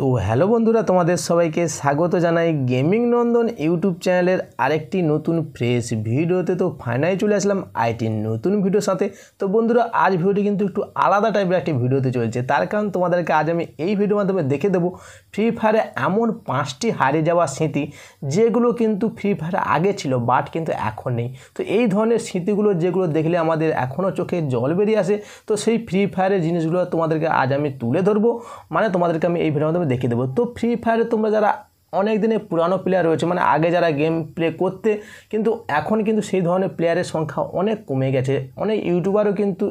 তো হ্যালো বন্ধুরা তোমাদের সবাইকে স্বাগত জানাই গেমিং নন্দন ইউটিউব চ্যানেলের আরেকটি নতুন ফ্রেশ ভিডিওতে তো ফাইনালি চলে আসলাম আইটির নতুন ভিডিওর সাথে তো বন্ধুরা আজ ভিডিওটি কিন্তু একটু আলাদা টাইপের একটি ভিডিওতে চলছে তার কারণ তোমাদেরকে আজ আমি এই ভিডিওর মাধ্যমে দেখে দেবো ফ্রি ফায়ারে এমন পাঁচটি হারিয়ে যাওয়া স্মৃতি যেগুলো কিন্তু ফ্রি ফায়ার আগে ছিল বাট কিন্তু এখন নেই তো এই ধরনের স্মৃতিগুলো যেগুলো দেখলে আমাদের এখনও চোখে জল বেরিয়ে আসে তো সেই ফ্রি ফায়ারের জিনিসগুলো তোমাদেরকে আজ আমি তুলে ধরবো মানে তোমাদেরকে আমি এই ভিডিওর মাধ্যমে দেখিয়ে দেবো তো ফ্রি ফায়ারে তোমরা যারা অনেক দিনের পুরানো প্লেয়ার রয়েছে মানে আগে যারা গেম প্লে করতে কিন্তু এখন কিন্তু সেই ধরনের প্লেয়ারের সংখ্যা অনেক কমে গেছে অনেক ইউটিউবারও কিন্তু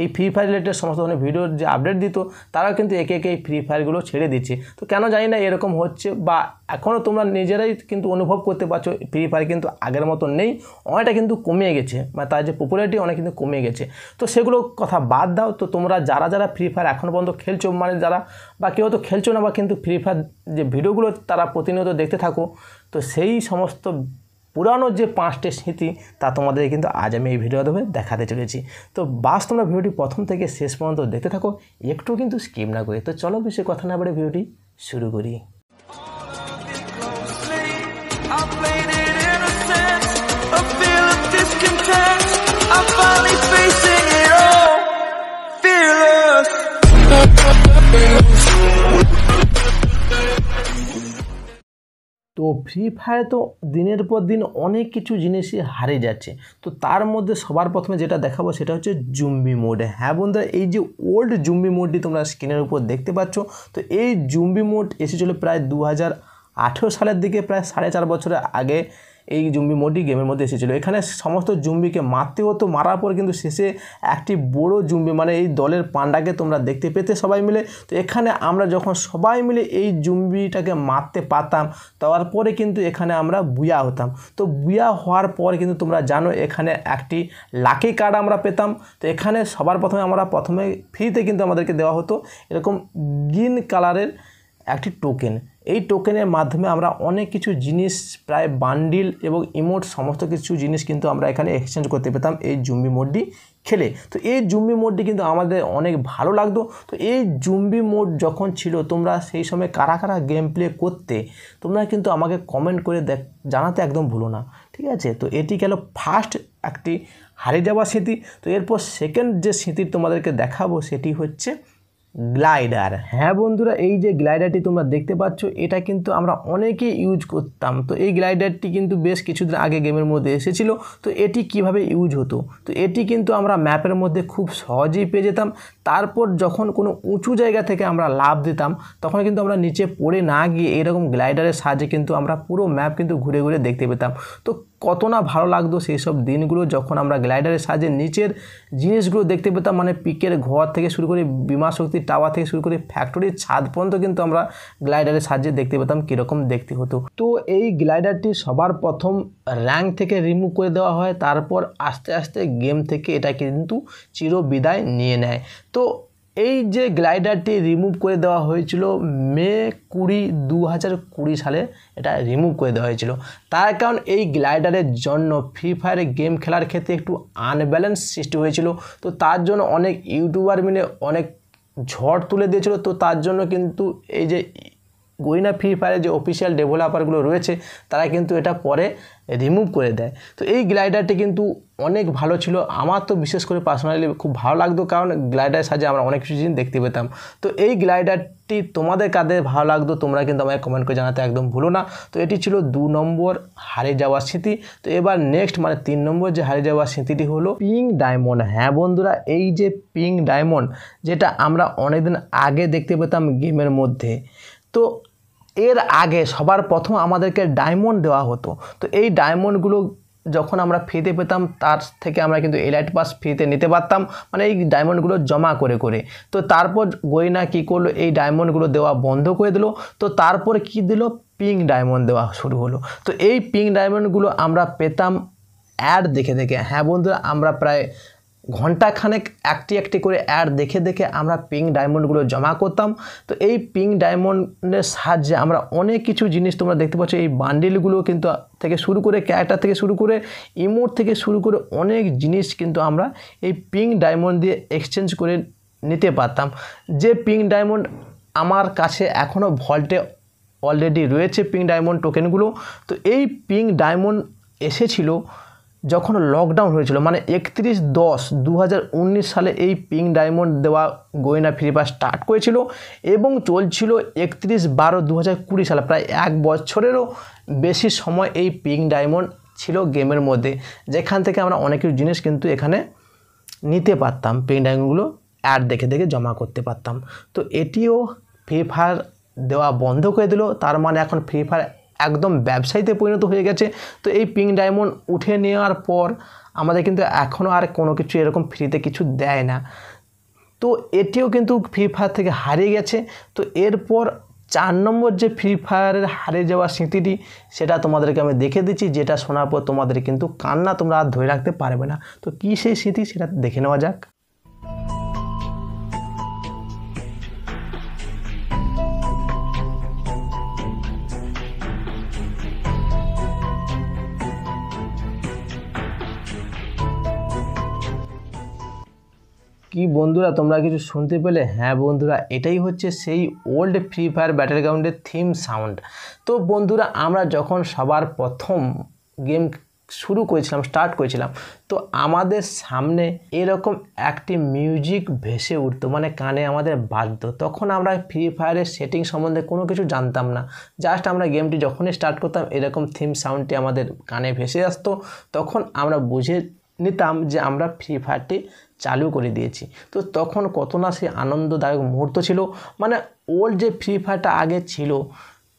এই ফ্রি ফায়ার রিলেটেড সমস্ত ধরনের ভিডিও যে আপডেট দিত তারা কিন্তু একে একে এই ফ্রি ফায়ারগুলো ছেড়ে দিচ্ছে তো কেন জানি না এরকম হচ্ছে বা এখনও তোমরা নিজেরাই কিন্তু অনুভব করতে পারছো ফ্রি ফায়ার কিন্তু আগের মতো নেই অনেকটা কিন্তু কমে গেছে বা তার যে পপুলারিটি অনেক কিন্তু কমে গেছে তো সেগুলো কথা বাদ দাও তো তোমরা যারা যারা ফ্রি ফায়ার এখনও পর্যন্ত খেলছো মানে যারা বা কেউ তো খেলছো না বা কিন্তু ফ্রি ফায়ার যে ভিডিওগুলো তারা প্রতিনিয়ত দেখতে থাকো তো সেই সমস্ত পুরানো যে পাঁচটি স্মৃতি তা তোমাদের কিন্তু আজ আমি এই ভিডিও মাধ্যমে দেখাতে চলেছি তো বাস তোমরা ভিডিওটি প্রথম থেকে শেষ পর্যন্ত দেখতে থাকো একটু কিন্তু স্কিপ না করে তো চলো বেশি কথা না বলে ভিডিওটি শুরু করি ফ্রি ফায়ারে তো দিনের পর দিন অনেক কিছু জিনিসই হারিয়ে যাচ্ছে তো তার মধ্যে সবার প্রথমে যেটা দেখাবো সেটা হচ্ছে জুম্বি মোড হ্যাঁ বন্ধুরা এই যে ওল্ড জুম্বি মোডটি তোমরা স্ক্রিনের উপর দেখতে পাচ্ছ তো এই জুম্বি মোড এসেছিলো প্রায় দু আঠেরো সালের দিকে প্রায় সাড়ে চার বছরের আগে এই জুম্বি মোডটি গেমের মধ্যে এসেছিলো এখানে সমস্ত জুম্বিকে মারতে হতো মারার পর কিন্তু শেষে একটি বড় জুম্বি মানে এই দলের পান্ডাকে তোমরা দেখতে পেতে সবাই মিলে তো এখানে আমরা যখন সবাই মিলে এই জুম্বিটাকে মারতে পারতাম তারপরে কিন্তু এখানে আমরা বুয়া হতাম তো বুয়া হওয়ার পর কিন্তু তোমরা জানো এখানে একটি লাকি কার্ড আমরা পেতাম তো এখানে সবার প্রথমে আমরা প্রথমে ফ্রিতে কিন্তু আমাদেরকে দেওয়া হতো এরকম গ্রিন কালারের একটি টোকেন এই টোকেনের মাধ্যমে আমরা অনেক কিছু জিনিস প্রায় বান্ডিল এবং ইমোট সমস্ত কিছু জিনিস কিন্তু আমরা এখানে এক্সচেঞ্জ করতে পেতাম এই জুম্বি মোডটি খেলে তো এই জুম্বি মোডটি কিন্তু আমাদের অনেক ভালো লাগতো তো এই জুম্বি মোড যখন ছিল তোমরা সেই সময় কারা কারা গেম প্লে করতে তোমরা কিন্তু আমাকে কমেন্ট করে দেখ জানাতে একদম ভুলো না ঠিক আছে তো এটি গেল ফার্স্ট একটি হারিয়ে যাওয়া স্মৃতি তো এরপর সেকেন্ড যে স্মৃতি তোমাদেরকে দেখাবো সেটি হচ্ছে গ্লাইডার হ্যাঁ বন্ধুরা এই যে গ্লাইডারটি তোমরা দেখতে পাচ্ছ এটা কিন্তু আমরা অনেকে ইউজ করতাম তো এই গ্লাইডারটি কিন্তু বেশ কিছুদিন আগে গেমের মধ্যে এসেছিল তো এটি কিভাবে ইউজ হতো তো এটি কিন্তু আমরা ম্যাপের মধ্যে খুব সহজেই পেয়ে যেতাম তারপর যখন কোনো উঁচু জায়গা থেকে আমরা লাভ দিতাম তখন কিন্তু আমরা নিচে পড়ে না গিয়ে এরকম গ্লাইডারের সাহায্যে কিন্তু আমরা পুরো ম্যাপ কিন্তু ঘুরে ঘুরে দেখতে পেতাম তো কত না ভালো লাগতো সেই সব দিনগুলো যখন আমরা গ্লাইডারের সাহায্যে নিচের জিনিসগুলো দেখতে পেতাম মানে পিকের ঘর থেকে শুরু করে বিমা শক্তির টাওয়ার থেকে শুরু করে ফ্যাক্টরির ছাদ পর্যন্ত কিন্তু আমরা গ্লাইডারের সাহায্যে দেখতে পেতাম কীরকম দেখতে হতো তো এই গ্লাইডারটি সবার প্রথম র্যাঙ্ক থেকে রিমুভ করে দেওয়া হয় তারপর আস্তে আস্তে গেম থেকে এটা কিন্তু চির বিদায় নিয়ে নেয় তো এই যে গ্লাইডারটি রিমুভ করে দেওয়া হয়েছিল মে কুড়ি দু হাজার কুড়ি সালে এটা রিমুভ করে দেওয়া হয়েছিল তার কারণ এই গ্লাইডারের জন্য ফ্রি ফায়ারে গেম খেলার ক্ষেত্রে একটু আনব্যালেন্স সৃষ্টি হয়েছিল তো তার জন্য অনেক ইউটিউবার মিলে অনেক ঝড় তুলে দিয়েছিল তো তার জন্য কিন্তু এই যে গোয়েনা ফ্রি ফায়ারের যে অফিসিয়াল ডেভেলপারগুলো রয়েছে তারা কিন্তু এটা পরে রিমুভ করে দেয় তো এই গ্লাইডারটি কিন্তু অনেক ভালো ছিল আমার তো বিশেষ করে পার্সোনালি খুব ভালো লাগতো কারণ গ্লাইডারের সাহায্যে আমরা অনেক কিছু জিনিস দেখতে পেতাম তো এই গ্লাইডারটি তোমাদের কাদের ভালো লাগতো তোমরা কিন্তু আমাকে কমেন্ট করে জানাতে একদম ভুলো না তো এটি ছিল দু নম্বর হারে যাওয়ার স্মৃতি তো এবার নেক্সট মানে তিন নম্বর যে হারিয়ে যাওয়ার স্মৃতিটি হলো পিং ডায়মন্ড হ্যাঁ বন্ধুরা এই যে পিং ডায়মন্ড যেটা আমরা অনেকদিন আগে দেখতে পেতাম গেমের মধ্যে তো এর আগে সবার প্রথম আমাদেরকে ডায়মন্ড দেওয়া হতো তো এই ডায়মন্ডগুলো যখন আমরা ফ্রিতে পেতাম তার থেকে আমরা কিন্তু এলাইট পাস ফ্রিতে নিতে পারতাম মানে এই ডায়মন্ডগুলো জমা করে করে তো তারপর গয়না কি করলো এই ডায়মন্ডগুলো দেওয়া বন্ধ করে দিল তো তারপর কি দিল পিঙ্ক ডায়মন্ড দেওয়া শুরু হলো তো এই পিঙ্ক ডায়মন্ডগুলো আমরা পেতাম অ্যাড দেখে দেখে হ্যাঁ বন্ধুরা আমরা প্রায় ঘণ্টাখানেক একটি একটি করে অ্যাড দেখে দেখে আমরা পিঙ্ক ডায়মন্ডগুলো জমা করতাম তো এই পিঙ্ক ডায়মন্ডের সাহায্যে আমরা অনেক কিছু জিনিস তোমরা দেখতে পাচ্ছ এই বান্ডিলগুলো কিন্তু থেকে শুরু করে ক্যারেক্টার থেকে শুরু করে ইমোট থেকে শুরু করে অনেক জিনিস কিন্তু আমরা এই পিঙ্ক ডায়মন্ড দিয়ে এক্সচেঞ্জ করে নিতে পারতাম যে পিঙ্ক ডায়মন্ড আমার কাছে এখনও ভল্টে অলরেডি রয়েছে পিঙ্ক ডায়মন্ড টোকেনগুলো তো এই পিঙ্ক ডায়মন্ড এসেছিলো যখন লকডাউন হয়েছিল মানে একত্রিশ দশ দু সালে এই পিঙ্ক ডায়মন্ড দেওয়া গয়না ফিরে পাওয়া স্টার্ট করেছিল এবং চলছিল একত্রিশ বারো দু সালে প্রায় এক বছরেরও বেশি সময় এই পিঙ্ক ডায়মন্ড ছিল গেমের মধ্যে যেখান থেকে আমরা অনেক কিছু জিনিস কিন্তু এখানে নিতে পারতাম পিঙ্ক ডায়মন্ডগুলো অ্যাড দেখে দেখে জমা করতে পারতাম তো এটিও ফ্রি ফায়ার দেওয়া বন্ধ করে দিল তার মানে এখন ফ্রি ফায়ার একদম ব্যবসায়ীতে পরিণত হয়ে গেছে তো এই পিঙ্ক ডায়মন্ড উঠে নেওয়ার পর আমাদের কিন্তু এখনও আর কোনো কিছু এরকম ফ্রিতে কিছু দেয় না তো এটিও কিন্তু ফ্রি ফায়ার থেকে হারিয়ে গেছে তো এরপর চার নম্বর যে ফ্রি ফায়ারের হারে যাওয়া স্মৃতিটি সেটা তোমাদেরকে আমি দেখে দিচ্ছি যেটা শোনার পর তোমাদের কিন্তু কান্না তোমরা আর ধরে রাখতে পারবে না তো কী সেই স্মৃতি সেটা দেখে নেওয়া যাক কি বন্ধুরা তোমরা কিছু শুনতে পেলে হ্যাঁ বন্ধুরা এটাই হচ্ছে সেই ওল্ড ফ্রি ফায়ার ব্যাটেল গ্রাউন্ডের থিম সাউন্ড তো বন্ধুরা আমরা যখন সবার প্রথম গেম শুরু করেছিলাম স্টার্ট করেছিলাম তো আমাদের সামনে এরকম একটি মিউজিক ভেসে উঠতো মানে কানে আমাদের বাধ্য তখন আমরা ফ্রি ফায়ারের সেটিং সম্বন্ধে কোনো কিছু জানতাম না জাস্ট আমরা গেমটি যখনই স্টার্ট করতাম এরকম থিম সাউন্ডটি আমাদের কানে ভেসে আসতো তখন আমরা বুঝে নিতাম যে আমরা ফ্রি ফায়ারটি চালু করে দিয়েছি তো তখন কত না সে আনন্দদায়ক মুহূর্ত ছিল মানে ওল্ড যে ফ্রি ফায়ারটা আগে ছিল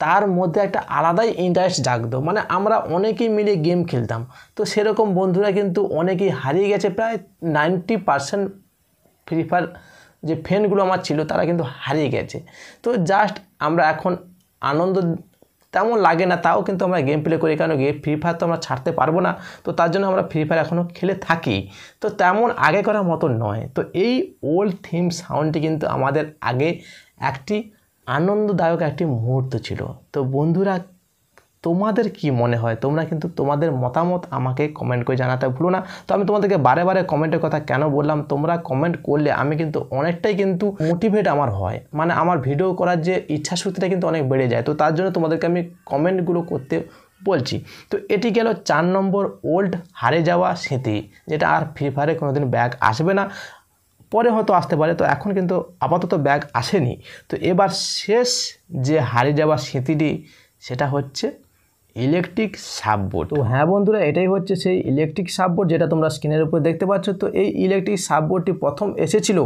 তার মধ্যে একটা আলাদাই ইন্টারেস্ট জাগতো মানে আমরা অনেকেই মিলে গেম খেলতাম তো সেরকম বন্ধুরা কিন্তু অনেকেই হারিয়ে গেছে প্রায় নাইনটি পারসেন্ট ফ্রি ফায়ার যে ফ্রেন্ডগুলো আমার ছিল তারা কিন্তু হারিয়ে গেছে তো জাস্ট আমরা এখন আনন্দ তেমন লাগে না তাও কিন্তু আমরা গেম প্লে করি কারণ গেম ফ্রি ফায়ার তো আমরা ছাড়তে পারবো না তো তার জন্য আমরা ফ্রি ফায়ার এখনও খেলে থাকি তো তেমন আগে করার মতো নয় তো এই ওল্ড থিম সাউন্ডটি কিন্তু আমাদের আগে একটি আনন্দদায়ক একটি মুহূর্ত ছিল তো বন্ধুরা তোমাদের কি মনে হয় তোমরা কিন্তু তোমাদের মতামত আমাকে কমেন্ট করে জানাতে ভুলো না তো আমি তোমাদেরকে বারে বারে কমেন্টের কথা কেন বললাম তোমরা কমেন্ট করলে আমি কিন্তু অনেকটাই কিন্তু মোটিভেট আমার হয় মানে আমার ভিডিও করার যে ইচ্ছা শক্তিটা কিন্তু অনেক বেড়ে যায় তো তার জন্য তোমাদেরকে আমি কমেন্টগুলো করতে বলছি তো এটি গেল চার নম্বর ওল্ড হারে যাওয়া স্মৃতি যেটা আর ফ্রি ফায়ারে কোনোদিন ব্যাগ আসবে না পরে হয়তো আসতে পারে তো এখন কিন্তু আপাতত ব্যাগ আসেনি তো এবার শেষ যে হারে যাওয়া স্মৃতিটি সেটা হচ্ছে ইলেকট্রিক সাববোর্ড তো হ্যাঁ বন্ধুরা এটাই হচ্ছে সেই ইলেকট্রিক সাববোর্ড যেটা তোমরা স্ক্রিনের উপর দেখতে পাচ্ছ তো এই ইলেকট্রিক সাববোর্ডটি প্রথম এসেছিল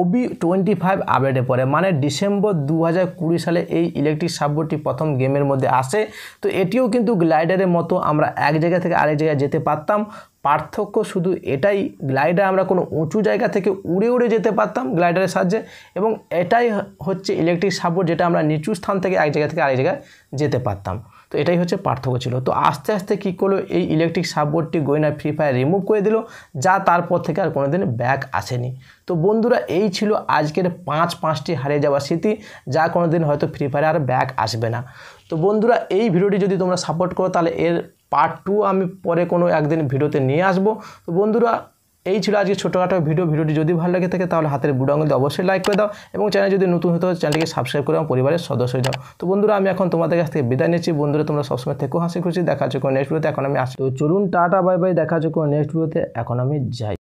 ওবি টোয়েন্টি ফাইভ আপডেটে পরে মানে ডিসেম্বর দু হাজার কুড়ি সালে এই ইলেকট্রিক সাববোর্ডটি প্রথম গেমের মধ্যে আসে তো এটিও কিন্তু গ্লাইডারের মতো আমরা এক জায়গা থেকে আরেক জায়গায় যেতে পারতাম পার্থক্য শুধু এটাই গ্লাইডার আমরা কোনো উঁচু জায়গা থেকে উড়ে উড়ে যেতে পারতাম গ্লাইডারের সাহায্যে এবং এটাই হচ্ছে ইলেকট্রিক সাপোর্ট যেটা আমরা নিচু স্থান থেকে এক জায়গা থেকে আরেক জায়গায় যেতে পারতাম তো এটাই হচ্ছে পার্থক্য ছিল তো আস্তে আস্তে কী করলো এই ইলেকট্রিক সাববোর্ডটি গয়না ফ্রি ফায়ার রিমুভ করে দিল যা তারপর থেকে আর কোনোদিন ব্যাক আসেনি তো বন্ধুরা এই ছিল আজকের পাঁচ পাঁচটি হারিয়ে যাওয়া স্মৃতি যা কোনোদিন হয়তো ফ্রি ফায়ারে আর ব্যাক আসবে না তো বন্ধুরা এই ভিডিওটি যদি তোমরা সাপোর্ট করো তাহলে এর পার্ট টু আমি পরে কোনো একদিন ভিডিওতে নিয়ে আসবো তো বন্ধুরা এই ছিল আজকে ছোটোখাটো ভিডিও ভিডিওটি যদি ভালো লাগে থাকে তাহলে হাতের বুড়ো আঙুলতে অবশ্যই লাইক করে দাও এবং চ্যানেল যদি নতুন হতে চ্যানেলটিকে সাবস্ক্রাইব করে আমার পরিবারের সদস্য হয়ে যাও তো বন্ধুরা আমি এখন তোমাদের কাছ থেকে বিদায় নিচ্ছি বন্ধুরা তোমরা সবসময় থেকে হাসি খুশি দেখা যাচ্ছে নেক্সট ভিডিওতে এখন আমি আসি তো চলুন টাটা বাই বাই দেখা যাচ্ছে নেক্সট ভিডিওতে এখন আমি যাই